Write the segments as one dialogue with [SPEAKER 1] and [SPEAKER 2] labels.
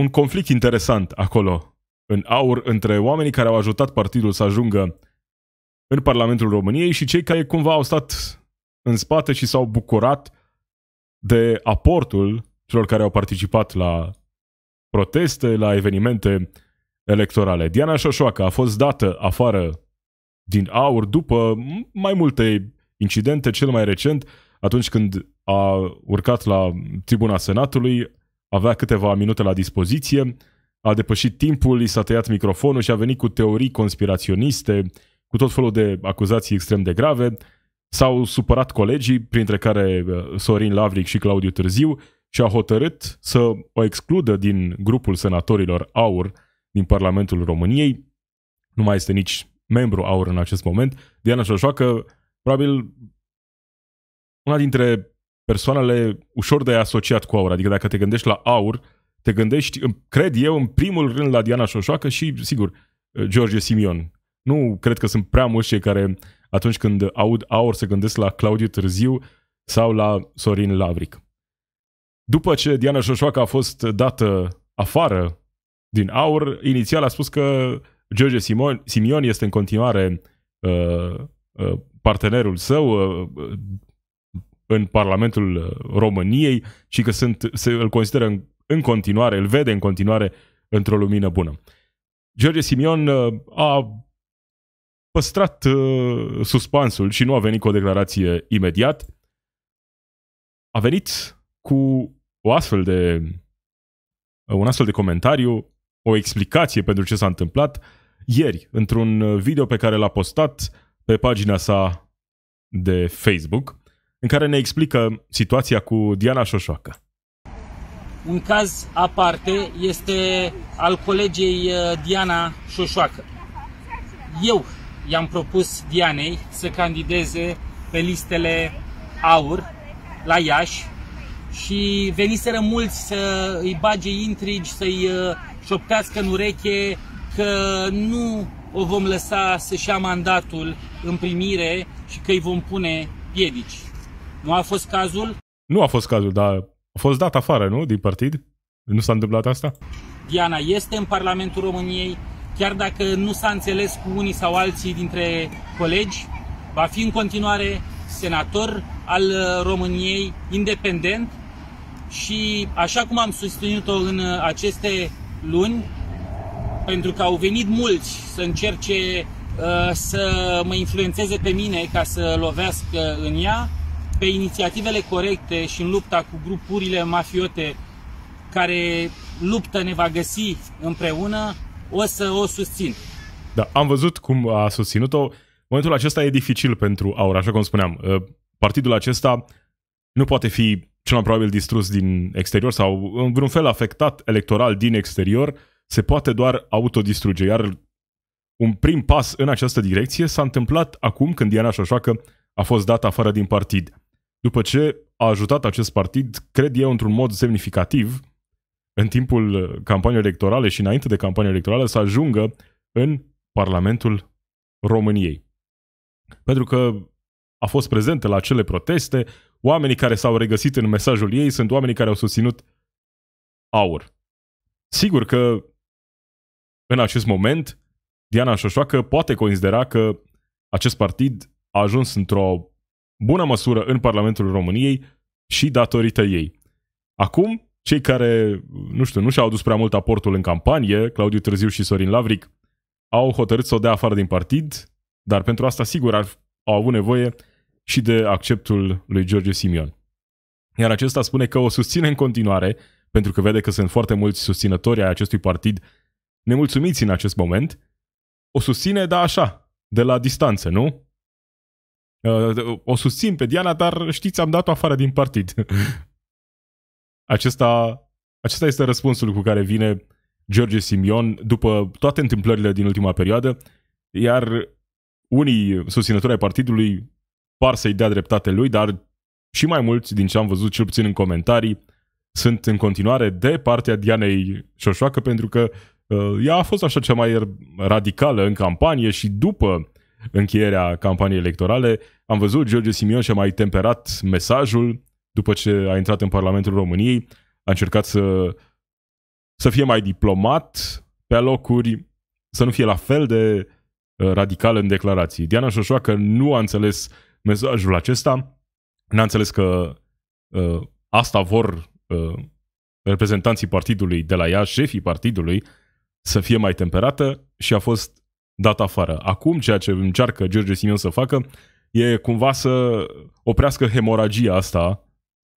[SPEAKER 1] un conflict interesant acolo, în aur, între oamenii care au ajutat partidul să ajungă în Parlamentul României și cei care cumva au stat în spate și s-au bucurat de aportul celor care au participat la proteste, la evenimente electorale. Diana Șoșoacă a fost dată afară din aur după mai multe incidente, cel mai recent, atunci când a urcat la tribuna Senatului, avea câteva minute la dispoziție, a depășit timpul, i s-a tăiat microfonul și a venit cu teorii conspiraționiste, cu tot felul de acuzații extrem de grave. S-au supărat colegii, printre care uh, Sorin Lavric și Claudiu Târziu, și a hotărât să o excludă din grupul senatorilor AUR din Parlamentul României. Nu mai este nici membru AUR în acest moment. Diana Șoșoacă, probabil una dintre persoanele ușor de asociat cu aur. Adică dacă te gândești la aur, te gândești, cred eu, în primul rând la Diana Șoșoacă și, sigur, George Simion. Nu cred că sunt prea mulți cei care, atunci când aud aur, se gândesc la Claudiu Târziu sau la Sorin Lavric. După ce Diana Șoșoacă a fost dată afară din aur, inițial a spus că George Simon, Simion este în continuare uh, uh, partenerul său, uh, în Parlamentul uh, României și că sunt, se, îl consideră în, în continuare, îl vede în continuare într-o lumină bună. George Simion uh, a păstrat uh, suspansul și nu a venit cu o declarație imediat. A venit cu o astfel de, un astfel de comentariu, o explicație pentru ce s-a întâmplat ieri, într-un uh, video pe care l-a postat pe pagina sa de Facebook în care ne explică situația cu Diana Șoșoacă.
[SPEAKER 2] Un caz aparte este al colegei uh, Diana Șoșoacă. Eu i-am propus Dianei să candideze pe listele AUR la Iași și veniseră mulți să îi bage intrigi, să-i uh, șoptească în ureche că nu o vom lăsa să-și ia mandatul în primire și că îi vom pune piedici. Nu a fost cazul?
[SPEAKER 1] Nu a fost cazul, dar a fost dat afară, nu? Din partid? Nu s-a întâmplat asta?
[SPEAKER 2] Diana este în Parlamentul României, chiar dacă nu s-a înțeles cu unii sau alții dintre colegi, va fi în continuare senator al uh, României independent și așa cum am susținut-o în uh, aceste luni, pentru că au venit mulți să încerce uh, să mă influențeze pe mine ca să lovească în ea, pe inițiativele corecte și în lupta cu grupurile mafiote care luptă ne va găsi împreună, o să o susțin.
[SPEAKER 1] Da, am văzut cum a susținut-o. Momentul acesta e dificil pentru Aur, așa cum spuneam. Uh, partidul acesta nu poate fi cel mai probabil distrus din exterior sau în vreun fel afectat electoral din exterior, se poate doar autodistruge. Iar un prim pas în această direcție s-a întâmplat acum când Diana Șoșoacă a fost dată afară din partid după ce a ajutat acest partid, cred eu, într-un mod semnificativ, în timpul uh, campaniei electorale și înainte de campania electorală, să ajungă în Parlamentul României. Pentru că a fost prezentă la acele proteste, oamenii care s-au regăsit în mesajul ei sunt oamenii care au susținut aur. Sigur că în acest moment Diana Șoșoacă poate considera că acest partid a ajuns într-o bună măsură în Parlamentul României și datorită ei. Acum, cei care, nu știu, nu și-au dus prea mult aportul în campanie, Claudiu Târziu și Sorin Lavric, au hotărât să o dea afară din partid, dar pentru asta, sigur, ar, au avut nevoie și de acceptul lui George Simion. Iar acesta spune că o susține în continuare, pentru că vede că sunt foarte mulți susținători ai acestui partid nemulțumiți în acest moment, o susține, da așa, de la distanță, nu? Uh, o susțin pe Diana, dar știți, am dat-o afară din partid. Acesta, acesta este răspunsul cu care vine George Simion după toate întâmplările din ultima perioadă, iar unii susținători ai partidului par să-i dea dreptate lui, dar și mai mulți din ce am văzut, cel puțin în comentarii, sunt în continuare de partea Dianei Șoșoacă pentru că uh, ea a fost așa cea mai er- radicală în campanie și după încheierea campaniei electorale, am văzut George Simion și-a mai temperat mesajul după ce a intrat în Parlamentul României, a încercat să, să fie mai diplomat pe locuri, să nu fie la fel de uh, radical în declarații. Diana Șoșoacă nu a înțeles mesajul acesta, n-a înțeles că uh, asta vor uh, reprezentanții partidului de la ea, șefii partidului, să fie mai temperată și a fost dat afară. Acum ceea ce încearcă George Simion să facă e cumva să oprească hemoragia asta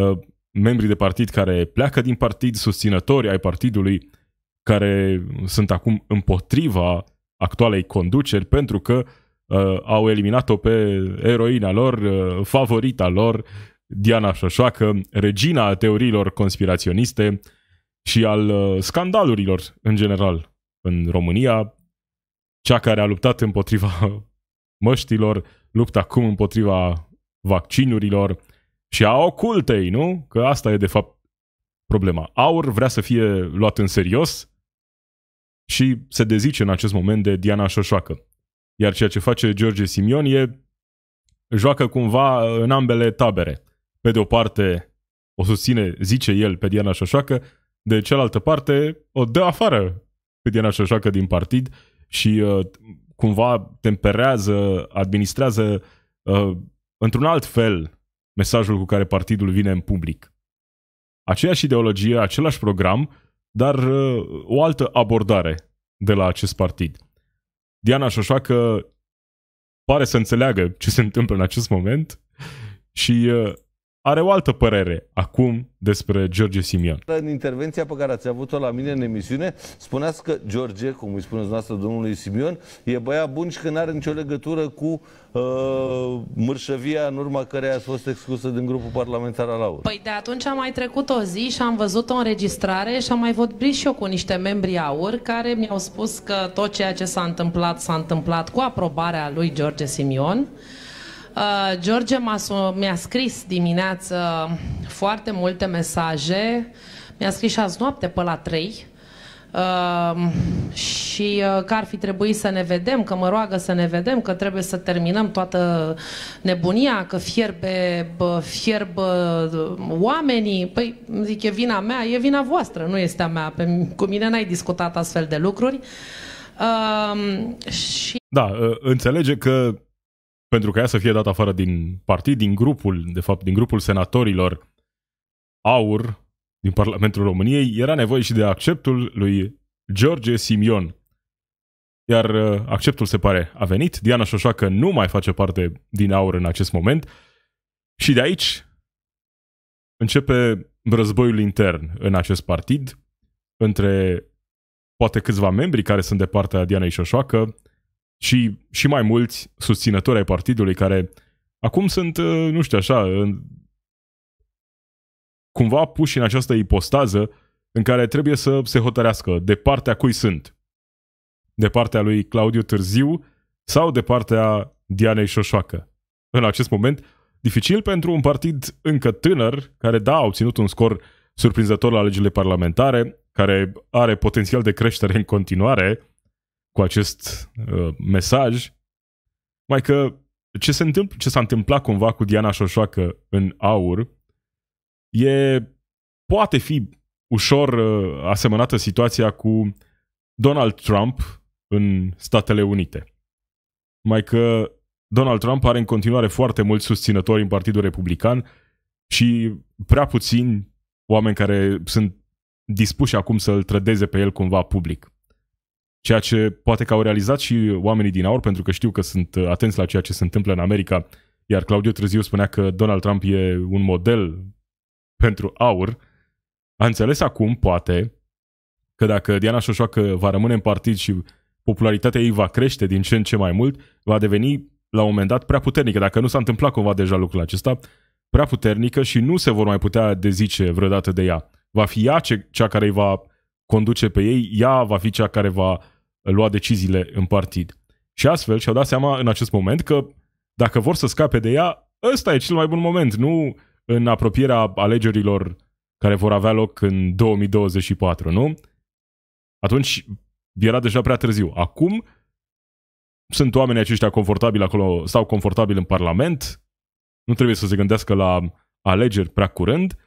[SPEAKER 1] ă, membrii de partid care pleacă din partid, susținători ai partidului care sunt acum împotriva actualei conduceri pentru că uh, au eliminat-o pe eroina lor, uh, favorita lor, Diana Șoșoacă, regina teoriilor conspiraționiste și al uh, scandalurilor în general în România, cea care a luptat împotriva măștilor, luptă acum împotriva vaccinurilor și a ocultei, nu? Că asta e de fapt problema. Aur vrea să fie luat în serios și se dezice în acest moment de Diana Șoșoacă. Iar ceea ce face George Simion e joacă cumva în ambele tabere. Pe de o parte o susține, zice el, pe Diana Șoșoacă, de cealaltă parte o dă afară pe Diana Șoșoacă din partid și uh, cumva temperează, administrează uh, într-un alt fel mesajul cu care partidul vine în public. Aceeași ideologie, același program, dar uh, o altă abordare de la acest partid. Diana Șoșoacă pare să înțeleagă ce se întâmplă în acest moment și uh, are o altă părere acum despre George Simion.
[SPEAKER 2] În intervenția pe care ați avut-o la mine în emisiune, spuneați că George, cum îi spuneți noastră domnului Simion, e băiat bun și că nu are nicio legătură cu uh, mărșăvia în urma care a fost exclusă din grupul parlamentar al AUR. Păi de atunci am mai trecut o zi și am văzut o înregistrare și am mai vorbit și eu cu niște membri AUR care mi-au spus că tot ceea ce s-a întâmplat s-a întâmplat cu aprobarea lui George Simion. Uh, George mi-a scris dimineață foarte multe mesaje. Mi-a scris și azi noapte pe la 3. Uh, și uh, că ar fi trebuit să ne vedem, că mă roagă să ne vedem, că trebuie să terminăm toată nebunia, că fierbe, bă, fierbă oamenii. Păi, zic, e vina mea, e vina voastră, nu este a mea. Pe, cu mine n-ai discutat astfel de lucruri. Uh, și...
[SPEAKER 1] Da, uh, înțelege că pentru ca ea să fie dată afară din partid, din grupul, de fapt, din grupul senatorilor AUR din Parlamentul României, era nevoie și de acceptul lui George Simion. Iar uh, acceptul se pare a venit, Diana Șoșoacă nu mai face parte din AUR în acest moment și de aici începe războiul intern în acest partid între poate câțiva membri care sunt de partea Dianei Șoșoacă, și, și mai mulți susținători ai partidului care acum sunt, uh, nu știu așa, cumva puși în această ipostază în care trebuie să se hotărească de partea cui sunt. De partea lui Claudiu Târziu sau de partea Dianei Șoșoacă. În acest moment, dificil pentru un partid încă tânăr, care da, a obținut un scor surprinzător la alegerile parlamentare, care are potențial de creștere în continuare, cu acest uh, mesaj, mai că ce, se întâmpl- ce s-a întâmplat cumva cu Diana Șoșoacă în aur e, poate fi ușor uh, asemănată situația cu Donald Trump în Statele Unite. Mai că Donald Trump are în continuare foarte mulți susținători în Partidul Republican și prea puțini oameni care sunt dispuși acum să-l trădeze pe el cumva public. Ceea ce poate că au realizat și oamenii din aur, pentru că știu că sunt uh, atenți la ceea ce se întâmplă în America, iar Claudiu Târziu spunea că Donald Trump e un model pentru aur, a înțeles acum, poate, că dacă Diana Șoșoacă va rămâne în partid și popularitatea ei va crește din ce în ce mai mult, va deveni la un moment dat prea puternică, dacă nu s-a întâmplat cumva deja lucrul acesta, prea puternică și nu se vor mai putea dezice vreodată de ea. Va fi ea ce, cea care îi va conduce pe ei, ea va fi cea care va lua deciziile în partid. Și astfel și-au dat seama în acest moment că dacă vor să scape de ea, ăsta e cel mai bun moment, nu în apropierea alegerilor care vor avea loc în 2024, nu? Atunci era deja prea târziu. Acum sunt oamenii aceștia confortabili acolo, stau confortabil în Parlament, nu trebuie să se gândească la alegeri prea curând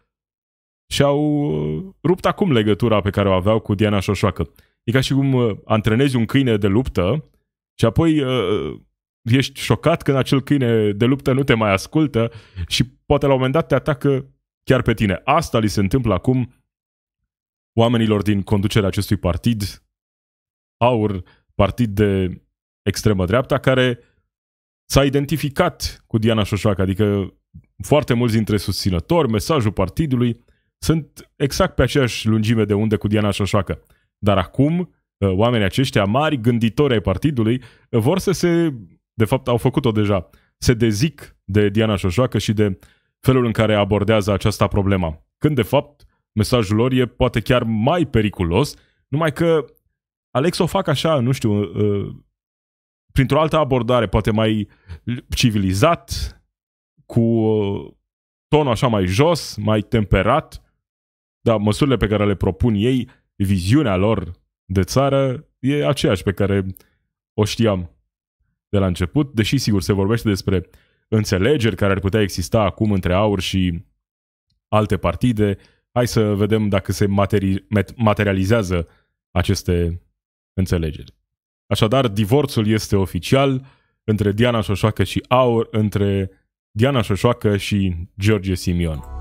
[SPEAKER 1] și au rupt acum legătura pe care o aveau cu Diana Șoșoacă. E ca și cum uh, antrenezi un câine de luptă și apoi uh, uh, ești șocat când acel câine de luptă nu te mai ascultă și poate la un moment dat te atacă chiar pe tine. Asta li se întâmplă acum oamenilor din conducerea acestui partid, AUR, partid de extremă dreapta, care s-a identificat cu Diana Șoșoacă, adică foarte mulți dintre susținători, mesajul partidului, sunt exact pe aceeași lungime de unde cu Diana Șoșoacă. Dar acum, uh, oamenii aceștia mari, gânditori ai partidului, uh, vor să se, de fapt au făcut-o deja, se dezic de Diana Șoșoacă și de felul în care abordează această problemă. Când, de fapt, mesajul lor e poate chiar mai periculos, numai că Alex o fac așa, nu știu, uh, printr-o altă abordare, poate mai civilizat, cu tonul așa mai jos, mai temperat, dar măsurile pe care le propun ei viziunea lor de țară e aceeași pe care o știam de la început, deși sigur se vorbește despre înțelegeri care ar putea exista acum între AUR și alte partide. Hai să vedem dacă se materi- materializează aceste înțelegeri. Așadar, divorțul este oficial între Diana Șoșoacă și AUR, între Diana Șoșoacă și George Simion.